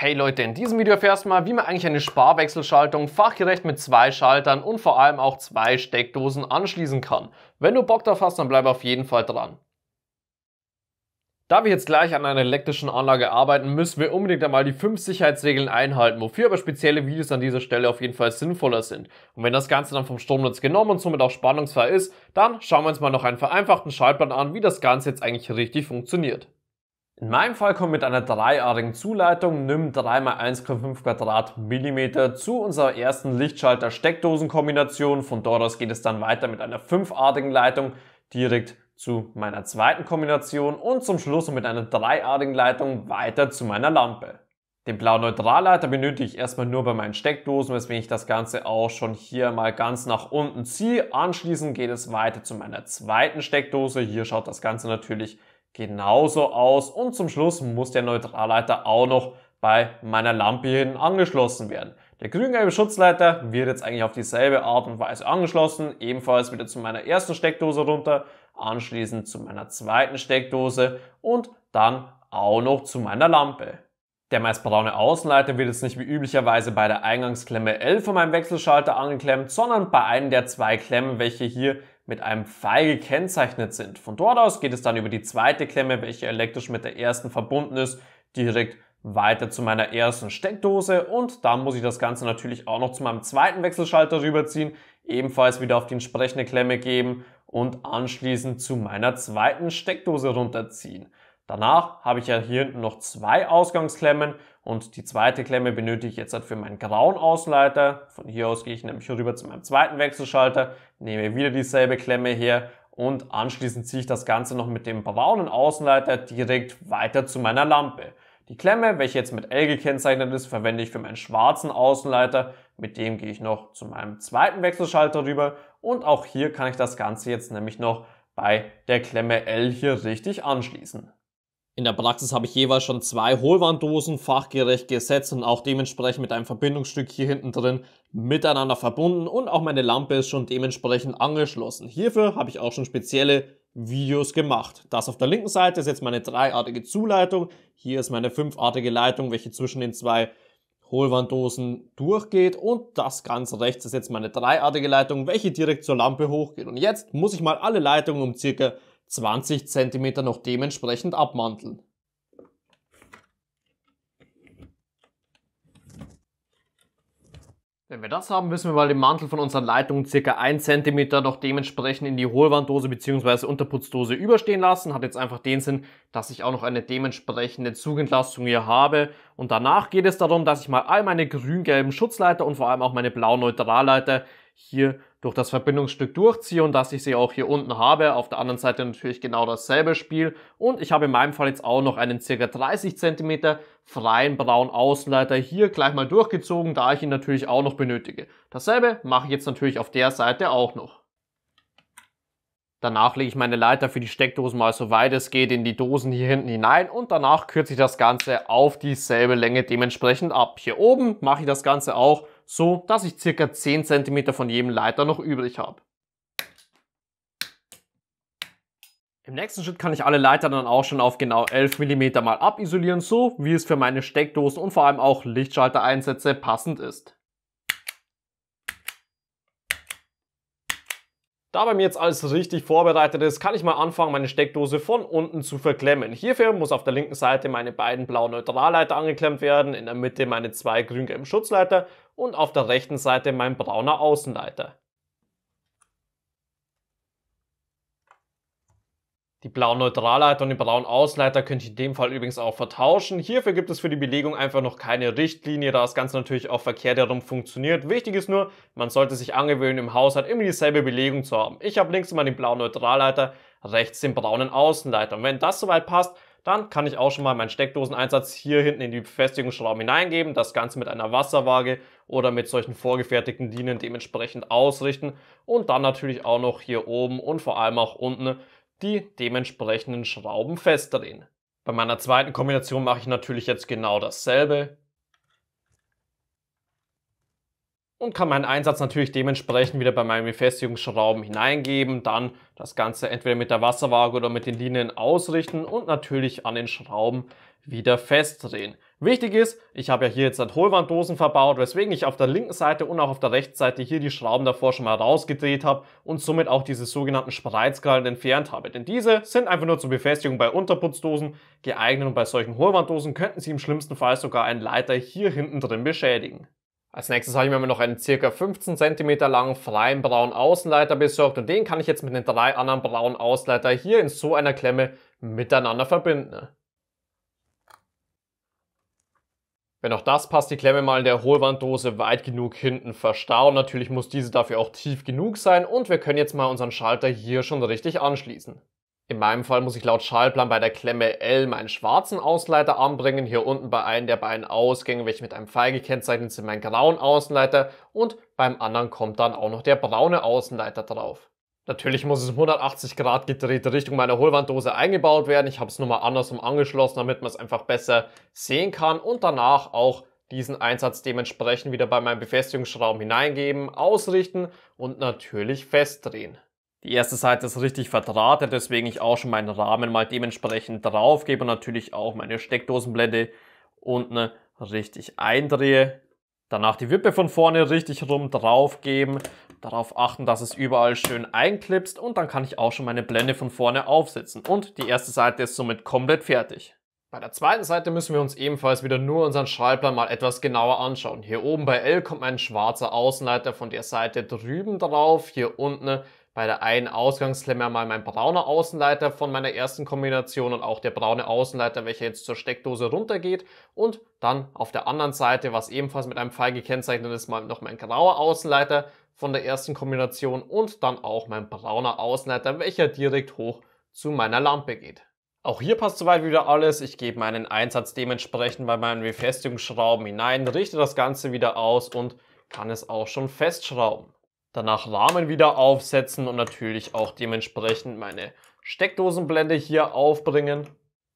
Hey Leute, in diesem Video erfährst du mal, wie man eigentlich eine Sparwechselschaltung fachgerecht mit zwei Schaltern und vor allem auch zwei Steckdosen anschließen kann. Wenn du Bock drauf hast, dann bleib auf jeden Fall dran. Da wir jetzt gleich an einer elektrischen Anlage arbeiten, müssen wir unbedingt einmal die fünf Sicherheitsregeln einhalten, wofür aber spezielle Videos an dieser Stelle auf jeden Fall sinnvoller sind. Und wenn das Ganze dann vom Stromnetz genommen und somit auch spannungsfrei ist, dann schauen wir uns mal noch einen vereinfachten Schaltplan an, wie das Ganze jetzt eigentlich richtig funktioniert. In meinem Fall kommen mit einer dreiartigen Zuleitung nimm 3x1,5 Quadratmillimeter zu unserer ersten Lichtschalter-Steckdosenkombination. Von dort aus geht es dann weiter mit einer fünfartigen Leitung direkt zu meiner zweiten Kombination und zum Schluss mit einer dreiartigen Leitung weiter zu meiner Lampe. Den blauen Neutralleiter benötige ich erstmal nur bei meinen Steckdosen, weswegen ich das Ganze auch schon hier mal ganz nach unten ziehe. Anschließend geht es weiter zu meiner zweiten Steckdose. Hier schaut das Ganze natürlich genauso aus und zum Schluss muss der Neutralleiter auch noch bei meiner Lampe hinten angeschlossen werden. Der grün-gelbe Schutzleiter wird jetzt eigentlich auf dieselbe Art und Weise angeschlossen, ebenfalls wieder zu meiner ersten Steckdose runter, anschließend zu meiner zweiten Steckdose und dann auch noch zu meiner Lampe. Der meist braune Außenleiter wird jetzt nicht wie üblicherweise bei der Eingangsklemme L von meinem Wechselschalter angeklemmt, sondern bei einem der zwei Klemmen, welche hier mit einem Pfeil gekennzeichnet sind. Von dort aus geht es dann über die zweite Klemme, welche elektrisch mit der ersten verbunden ist, direkt weiter zu meiner ersten Steckdose und dann muss ich das Ganze natürlich auch noch zu meinem zweiten Wechselschalter rüberziehen, ebenfalls wieder auf die entsprechende Klemme geben und anschließend zu meiner zweiten Steckdose runterziehen. Danach habe ich ja hier hinten noch zwei Ausgangsklemmen und die zweite Klemme benötige ich jetzt halt für meinen grauen Ausleiter. Von hier aus gehe ich nämlich rüber zu meinem zweiten Wechselschalter, nehme wieder dieselbe Klemme her und anschließend ziehe ich das Ganze noch mit dem braunen Außenleiter direkt weiter zu meiner Lampe. Die Klemme, welche jetzt mit L gekennzeichnet ist, verwende ich für meinen schwarzen Außenleiter. Mit dem gehe ich noch zu meinem zweiten Wechselschalter rüber und auch hier kann ich das Ganze jetzt nämlich noch bei der Klemme L hier richtig anschließen. In der Praxis habe ich jeweils schon zwei Hohlwanddosen fachgerecht gesetzt und auch dementsprechend mit einem Verbindungsstück hier hinten drin miteinander verbunden und auch meine Lampe ist schon dementsprechend angeschlossen. Hierfür habe ich auch schon spezielle Videos gemacht. Das auf der linken Seite ist jetzt meine dreiartige Zuleitung. Hier ist meine fünfartige Leitung, welche zwischen den zwei Hohlwanddosen durchgeht und das ganz rechts ist jetzt meine dreiartige Leitung, welche direkt zur Lampe hochgeht. Und jetzt muss ich mal alle Leitungen um circa 20 cm noch dementsprechend abmanteln. Wenn wir das haben, müssen wir mal den Mantel von unseren Leitungen circa 1 cm noch dementsprechend in die Hohlwanddose bzw. Unterputzdose überstehen lassen. Hat jetzt einfach den Sinn, dass ich auch noch eine dementsprechende Zugentlastung hier habe. Und danach geht es darum, dass ich mal all meine grün-gelben Schutzleiter und vor allem auch meine blauen Neutralleiter hier durch das Verbindungsstück durchziehe und dass ich sie auch hier unten habe. Auf der anderen Seite natürlich genau dasselbe Spiel und ich habe in meinem Fall jetzt auch noch einen ca. 30 cm freien braunen Außenleiter hier gleich mal durchgezogen, da ich ihn natürlich auch noch benötige. Dasselbe mache ich jetzt natürlich auf der Seite auch noch. Danach lege ich meine Leiter für die Steckdosen mal so weit es geht in die Dosen hier hinten hinein und danach kürze ich das Ganze auf dieselbe Länge dementsprechend ab. Hier oben mache ich das Ganze auch so dass ich ca. 10 cm von jedem Leiter noch übrig habe. Im nächsten Schritt kann ich alle Leiter dann auch schon auf genau 11 mm mal abisolieren, so wie es für meine Steckdosen und vor allem auch Lichtschaltereinsätze passend ist. Da bei mir jetzt alles richtig vorbereitet ist, kann ich mal anfangen, meine Steckdose von unten zu verklemmen. Hierfür muss auf der linken Seite meine beiden blauen Neutralleiter angeklemmt werden, in der Mitte meine zwei grün-gelben Schutzleiter und auf der rechten Seite mein brauner Außenleiter. Die blauen Neutralleiter und den braunen Außenleiter könnte ich in dem Fall übrigens auch vertauschen. Hierfür gibt es für die Belegung einfach noch keine Richtlinie, da das Ganze natürlich auch verkehrt herum funktioniert. Wichtig ist nur, man sollte sich angewöhnen, im Haushalt immer dieselbe Belegung zu haben. Ich habe links immer den blauen Neutralleiter, rechts den braunen Außenleiter. Und wenn das soweit passt, dann kann ich auch schon mal meinen Steckdoseneinsatz hier hinten in die Befestigungsschrauben hineingeben, das Ganze mit einer Wasserwaage oder mit solchen vorgefertigten Dienen dementsprechend ausrichten und dann natürlich auch noch hier oben und vor allem auch unten die dementsprechenden Schrauben festdrehen. Bei meiner zweiten Kombination mache ich natürlich jetzt genau dasselbe. und kann meinen Einsatz natürlich dementsprechend wieder bei meinen Befestigungsschrauben hineingeben, dann das Ganze entweder mit der Wasserwaage oder mit den Linien ausrichten und natürlich an den Schrauben wieder festdrehen. Wichtig ist, ich habe ja hier jetzt Hohlwanddosen verbaut, weswegen ich auf der linken Seite und auch auf der rechten Seite hier die Schrauben davor schon mal rausgedreht habe und somit auch diese sogenannten Spreizkrallen entfernt habe. Denn diese sind einfach nur zur Befestigung bei Unterputzdosen geeignet und bei solchen Hohlwanddosen könnten sie im schlimmsten Fall sogar einen Leiter hier hinten drin beschädigen. Als nächstes habe ich mir noch einen ca. 15 cm langen freien braunen Außenleiter besorgt und den kann ich jetzt mit den drei anderen braunen Außenleiter hier in so einer Klemme miteinander verbinden. Wenn auch das passt, die Klemme mal in der Hohlwanddose weit genug hinten verstauen. Natürlich muss diese dafür auch tief genug sein und wir können jetzt mal unseren Schalter hier schon richtig anschließen. In meinem Fall muss ich laut Schallplan bei der Klemme L meinen schwarzen Außenleiter anbringen, hier unten bei einem der beiden Ausgänge, welche mit einem Pfeil gekennzeichnet sind, meinen grauen Außenleiter und beim anderen kommt dann auch noch der braune Außenleiter drauf. Natürlich muss es in 180 Grad gedrehte Richtung meiner Hohlwanddose eingebaut werden. Ich habe es nur mal andersrum angeschlossen, damit man es einfach besser sehen kann und danach auch diesen Einsatz dementsprechend wieder bei meinem Befestigungsschrauben hineingeben, ausrichten und natürlich festdrehen. Die erste Seite ist richtig verdrahtet, deswegen ich auch schon meinen Rahmen mal dementsprechend draufgebe und natürlich auch meine Steckdosenblende unten richtig eindrehe. Danach die Wippe von vorne richtig rum draufgeben, darauf achten, dass es überall schön einklipst und dann kann ich auch schon meine Blende von vorne aufsetzen. Und die erste Seite ist somit komplett fertig. Bei der zweiten Seite müssen wir uns ebenfalls wieder nur unseren Schallplan mal etwas genauer anschauen. Hier oben bei L kommt mein schwarzer Außenleiter von der Seite drüben drauf, hier unten bei der einen Ausgangsklemme mal mein brauner Außenleiter von meiner ersten Kombination und auch der braune Außenleiter, welcher jetzt zur Steckdose runtergeht und dann auf der anderen Seite, was ebenfalls mit einem Pfeil gekennzeichnet ist, mal noch mein grauer Außenleiter von der ersten Kombination und dann auch mein brauner Außenleiter, welcher direkt hoch zu meiner Lampe geht. Auch hier passt soweit wieder alles. Ich gebe meinen Einsatz dementsprechend bei meinen Befestigungsschrauben hinein, richte das Ganze wieder aus und kann es auch schon festschrauben. Danach Rahmen wieder aufsetzen und natürlich auch dementsprechend meine Steckdosenblende hier aufbringen.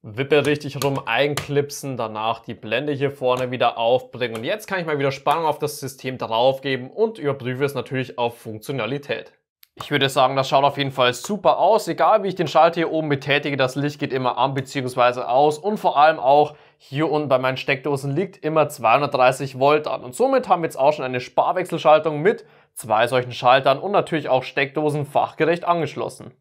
Wippe richtig rum einklipsen, danach die Blende hier vorne wieder aufbringen. Und jetzt kann ich mal wieder Spannung auf das System draufgeben und überprüfe es natürlich auf Funktionalität. Ich würde sagen, das schaut auf jeden Fall super aus. Egal wie ich den Schalter hier oben betätige, das Licht geht immer an bzw. aus. Und vor allem auch hier unten bei meinen Steckdosen liegt immer 230 Volt an. Und somit haben wir jetzt auch schon eine Sparwechselschaltung mit zwei solchen Schaltern und natürlich auch Steckdosen fachgerecht angeschlossen.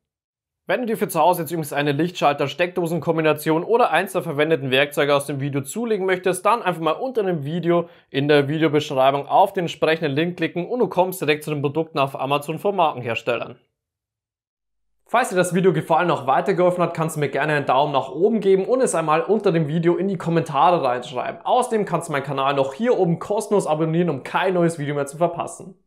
Wenn du dir für zu Hause jetzt übrigens eine Lichtschalter-Steckdosen-Kombination oder eins der verwendeten Werkzeuge aus dem Video zulegen möchtest, dann einfach mal unter dem Video in der Videobeschreibung auf den entsprechenden Link klicken und du kommst direkt zu den Produkten auf Amazon von Markenherstellern. Falls dir das Video gefallen und auch weitergeholfen hat, kannst du mir gerne einen Daumen nach oben geben und es einmal unter dem Video in die Kommentare reinschreiben. Außerdem kannst du meinen Kanal noch hier oben kostenlos abonnieren, um kein neues Video mehr zu verpassen.